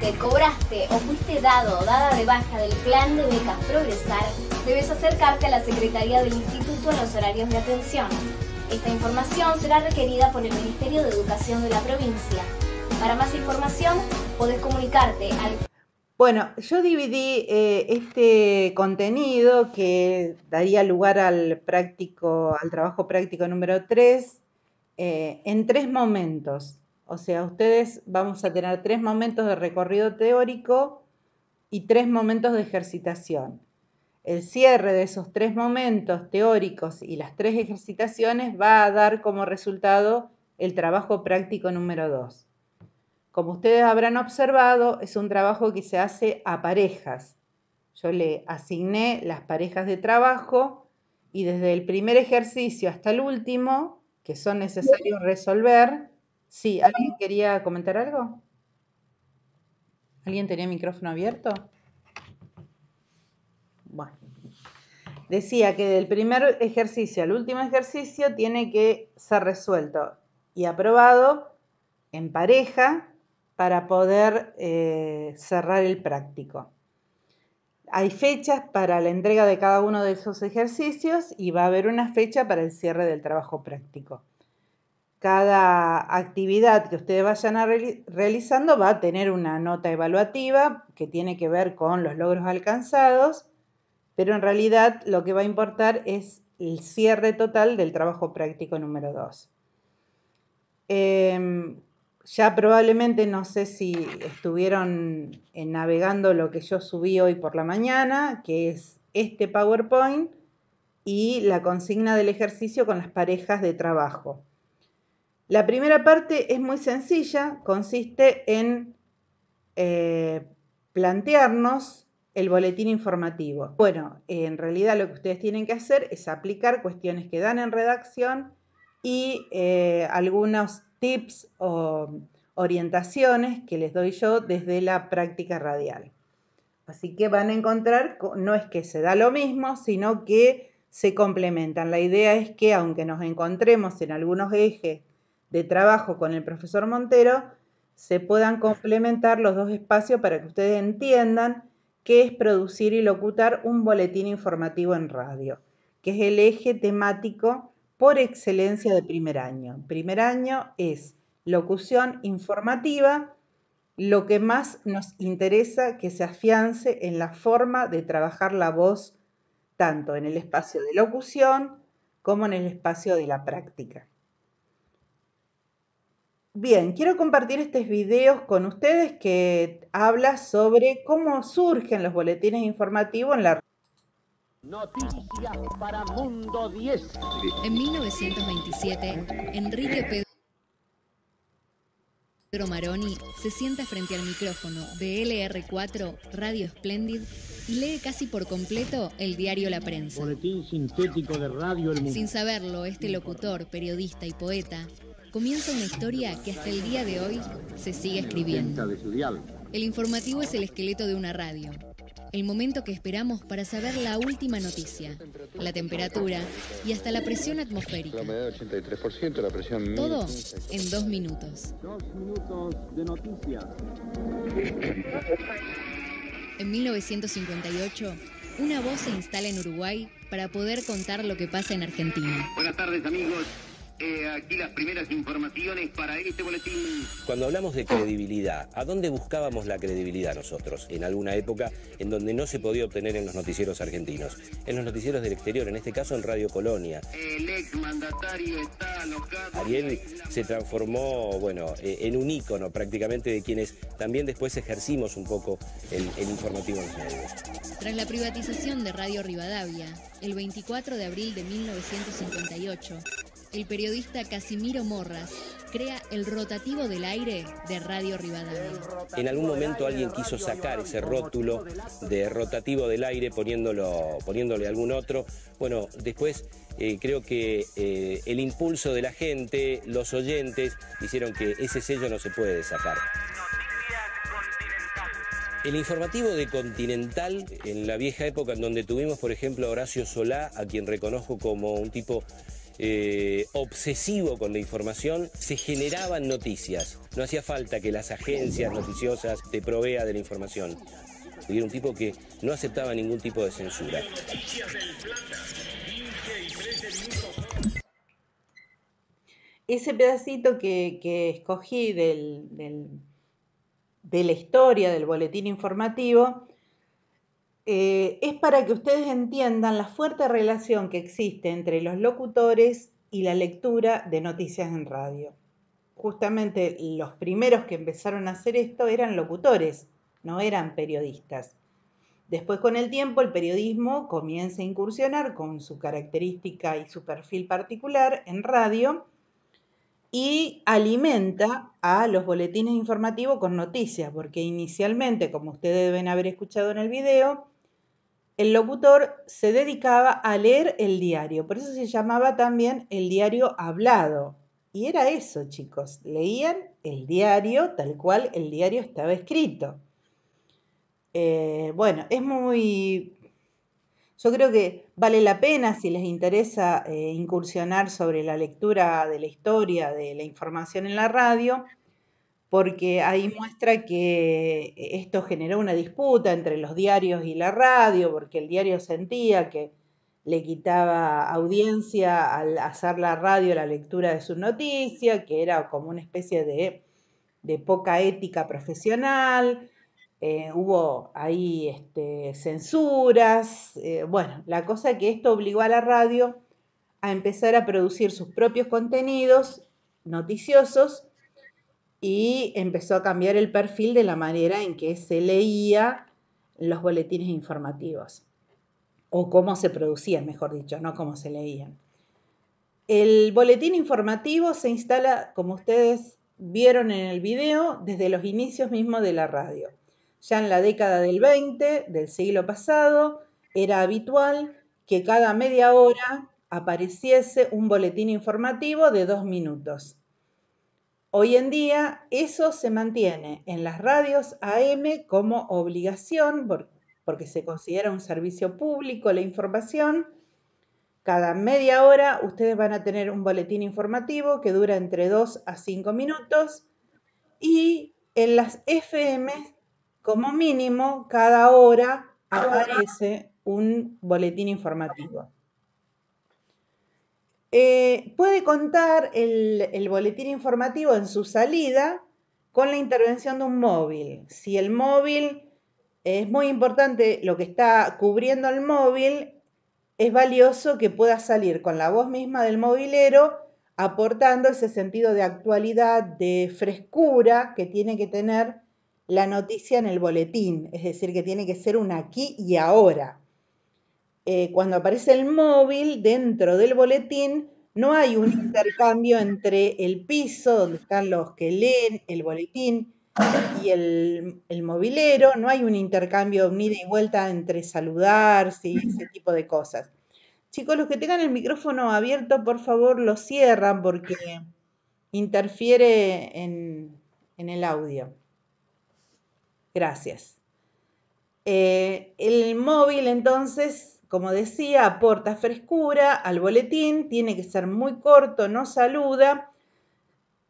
Te cobraste o fuiste dado o dada de baja del plan de becas Progresar, debes acercarte a la Secretaría del Instituto en los horarios de atención. Esta información será requerida por el Ministerio de Educación de la provincia. Para más información, podés comunicarte al... Bueno, yo dividí eh, este contenido que daría lugar al práctico, al trabajo práctico número 3, eh, en tres momentos. O sea, ustedes vamos a tener tres momentos de recorrido teórico y tres momentos de ejercitación. El cierre de esos tres momentos teóricos y las tres ejercitaciones va a dar como resultado el trabajo práctico número dos. Como ustedes habrán observado, es un trabajo que se hace a parejas. Yo le asigné las parejas de trabajo y desde el primer ejercicio hasta el último que son necesarios resolver. Sí, ¿alguien quería comentar algo? ¿Alguien tenía micrófono abierto? Bueno. Decía que del primer ejercicio al último ejercicio tiene que ser resuelto y aprobado en pareja para poder eh, cerrar el práctico. Hay fechas para la entrega de cada uno de esos ejercicios y va a haber una fecha para el cierre del trabajo práctico. Cada actividad que ustedes vayan a realizando va a tener una nota evaluativa que tiene que ver con los logros alcanzados, pero en realidad lo que va a importar es el cierre total del trabajo práctico número 2 ya probablemente no sé si estuvieron eh, navegando lo que yo subí hoy por la mañana, que es este PowerPoint y la consigna del ejercicio con las parejas de trabajo. La primera parte es muy sencilla, consiste en eh, plantearnos el boletín informativo. Bueno, en realidad lo que ustedes tienen que hacer es aplicar cuestiones que dan en redacción y eh, algunos tips o orientaciones que les doy yo desde la práctica radial. Así que van a encontrar, no es que se da lo mismo, sino que se complementan. La idea es que aunque nos encontremos en algunos ejes de trabajo con el profesor Montero, se puedan complementar los dos espacios para que ustedes entiendan qué es producir y locutar un boletín informativo en radio, que es el eje temático por excelencia de primer año. Primer año es locución informativa, lo que más nos interesa que se afiance en la forma de trabajar la voz, tanto en el espacio de locución como en el espacio de la práctica. Bien, quiero compartir estos videos con ustedes que habla sobre cómo surgen los boletines informativos en la Noticias para Mundo 10. En 1927, Enrique Pedro... Maroni se sienta frente al micrófono de LR4 Radio Splendid y lee casi por completo el diario La Prensa. de Radio Sin saberlo, este locutor, periodista y poeta comienza una historia que hasta el día de hoy se sigue escribiendo. El informativo es el esqueleto de una radio, el momento que esperamos para saber la última noticia, la temperatura y hasta la presión atmosférica. la presión... Todo en dos minutos. Dos minutos de noticias. En 1958, una voz se instala en Uruguay para poder contar lo que pasa en Argentina. Buenas tardes amigos. Eh, aquí las primeras informaciones para este boletín. Cuando hablamos de credibilidad, ¿a dónde buscábamos la credibilidad nosotros? En alguna época en donde no se podía obtener en los noticieros argentinos, en los noticieros del exterior, en este caso en Radio Colonia. El ex mandatario está alocado. Ariel se transformó, bueno, eh, en un ícono prácticamente de quienes también después ejercimos un poco el, el informativo en los medios. Tras la privatización de Radio Rivadavia, el 24 de abril de 1958, el periodista Casimiro Morras crea el rotativo del aire de Radio Rivadavia. En algún momento alguien quiso sacar ese rótulo de rotativo del aire poniéndolo, poniéndole algún otro. Bueno, después eh, creo que eh, el impulso de la gente, los oyentes, hicieron que ese sello no se puede sacar. El informativo de Continental, en la vieja época en donde tuvimos, por ejemplo, a Horacio Solá, a quien reconozco como un tipo eh, obsesivo con la información, se generaban noticias. No hacía falta que las agencias noticiosas te provean de la información. era un tipo que no aceptaba ningún tipo de censura. Ese pedacito que, escogí de la historia del boletín informativo eh, es para que ustedes entiendan la fuerte relación que existe entre los locutores y la lectura de noticias en radio. Justamente los primeros que empezaron a hacer esto eran locutores, no eran periodistas. Después con el tiempo el periodismo comienza a incursionar con su característica y su perfil particular en radio y alimenta a los boletines informativos con noticias, porque inicialmente, como ustedes deben haber escuchado en el video, el locutor se dedicaba a leer el diario, por eso se llamaba también el diario hablado. Y era eso, chicos, leían el diario tal cual el diario estaba escrito. Eh, bueno, es muy... Yo creo que vale la pena si les interesa eh, incursionar sobre la lectura de la historia, de la información en la radio, porque ahí muestra que e, esto generó una disputa entre los diarios y la radio, porque el diario sentía que le quitaba audiencia al hacer la radio la lectura de su noticias que era como una especie de, poca ética profesional, eh, hubo ahí este, censuras, eh, bueno, la cosa es que esto obligó a la radio a empezar a producir sus propios contenidos noticiosos y empezó a cambiar el perfil de la manera en que se leía los boletines informativos, o cómo se producían, mejor dicho, no cómo se leían. El boletín informativo se instala, como ustedes vieron en el video, desde los inicios mismos de la radio. Ya en la década del 20 del siglo pasado era habitual que cada media hora apareciese un boletín informativo de dos minutos Hoy en día eso se mantiene en las radios AM como obligación, porque se considera un servicio público la información. Cada media hora ustedes van a tener un boletín informativo que dura entre 2 a 5 minutos y en las FM como mínimo cada hora aparece un boletín informativo. Eh, puede contar el, el boletín informativo en su salida con la intervención de un móvil. Si el móvil es muy importante, lo que está cubriendo el móvil, es valioso que pueda salir con la voz misma del movilero aportando ese sentido de actualidad, de frescura que tiene que tener la noticia en el boletín, es decir, que tiene que ser un aquí y ahora. Eh, cuando aparece el móvil dentro del boletín, no hay un intercambio entre el piso, donde están los que leen el boletín, y el, el mobilero, no hay un intercambio ni ida y vuelta entre saludarse y ese tipo de cosas. Chicos, los que tengan el micrófono abierto, por favor, lo cierran porque interfiere en, el audio. Gracias. Eh, el móvil entonces como decía, aporta frescura al boletín, tiene que ser muy corto, no saluda,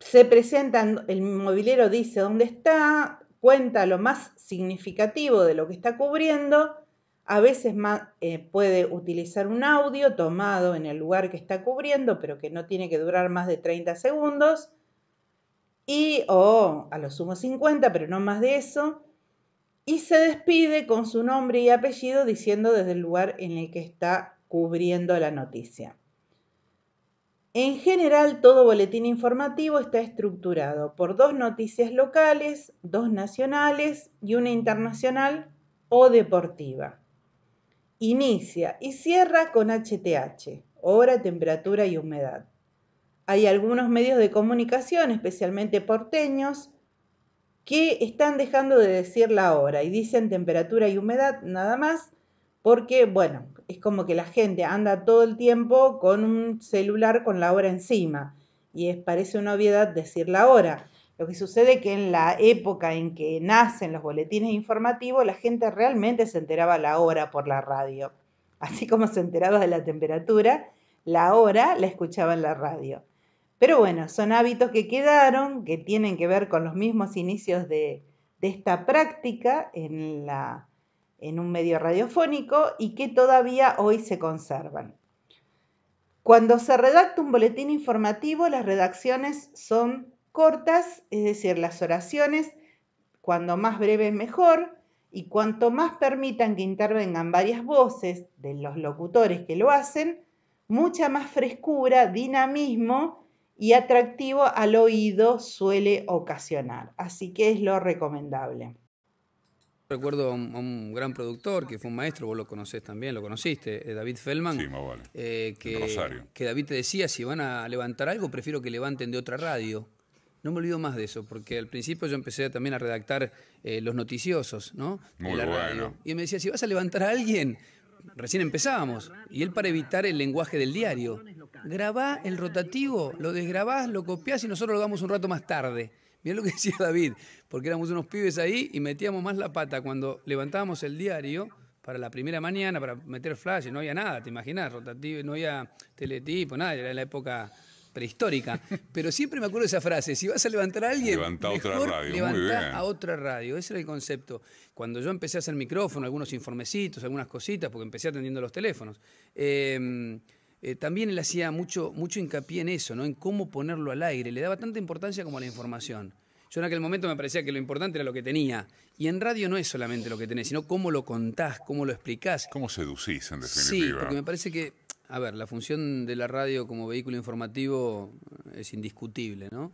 se presenta, el movilero dice dónde está, cuenta lo más significativo de lo que está cubriendo, a veces eh, puede utilizar un audio tomado en el lugar que está cubriendo, pero que no tiene que durar más de 30 segundos, y o a lo sumo 50, pero no más de eso y se despide con su nombre y apellido diciendo desde el lugar en el que está cubriendo la noticia. En general, todo boletín informativo está estructurado por dos noticias locales, dos nacionales y una internacional o deportiva. Inicia y cierra con HTH, hora, temperatura y humedad. Hay algunos medios de comunicación, especialmente porteños, que están dejando de decir la hora y dicen temperatura y humedad nada más, porque bueno, es como que la gente anda todo el tiempo con un celular con la hora encima y es, parece una obviedad decir la hora. Lo que sucede que en la época en que nacen los boletines informativos, la gente realmente se enteraba la hora por la radio. Así como se enteraba de la temperatura, la hora la escuchaba en la radio. Pero bueno, son hábitos que quedaron, que tienen que ver con los mismos inicios de, esta práctica en, en un medio radiofónico y que todavía hoy se conservan. Cuando se redacta un boletín informativo, las redacciones son cortas, es decir, las oraciones, cuando más breves mejor, y cuanto más permitan que intervengan varias voces de los locutores que lo hacen, mucha más frescura, dinamismo y atractivo al oído suele ocasionar. Así que es lo recomendable. Recuerdo a un, gran productor que fue un maestro, vos lo conocés también, lo conociste, eh, David Feldman. Eh, que, David te decía, si van a levantar algo, prefiero que levanten de otra radio. No me olvido más de eso, porque al principio yo empecé también a redactar eh, los noticiosos, ¿no? Y me decía, si vas a levantar a alguien, recién empezábamos. Y él para evitar el lenguaje del diario grabá el rotativo, lo desgrabás, lo copias y nosotros lo damos un rato más tarde. Mirá lo que decía David, porque éramos unos pibes ahí y metíamos más la pata cuando levantábamos el diario para la primera mañana, para meter flash, no había nada, te imaginas, rotativo, no había teletipo, nada, era la época prehistórica. Pero siempre me acuerdo de esa frase, si vas a levantar a alguien, levanta otra radio. a otra radio, ese era el concepto. Cuando yo empecé a hacer micrófono, algunos informecitos, algunas cositas, porque empecé atendiendo los teléfonos. Em, eh, también él hacía mucho, mucho hincapié en eso, ¿no? en cómo ponerlo al aire. Le daba tanta importancia como a la información. Yo en aquel momento me parecía que lo importante era lo que tenía. Y en radio no es solamente lo que tenés, sino cómo lo contás, cómo lo explicás. ¿Cómo seducís, en definitiva? Sí, porque me parece que, a ver, la función de la radio como vehículo informativo es indiscutible, ¿no?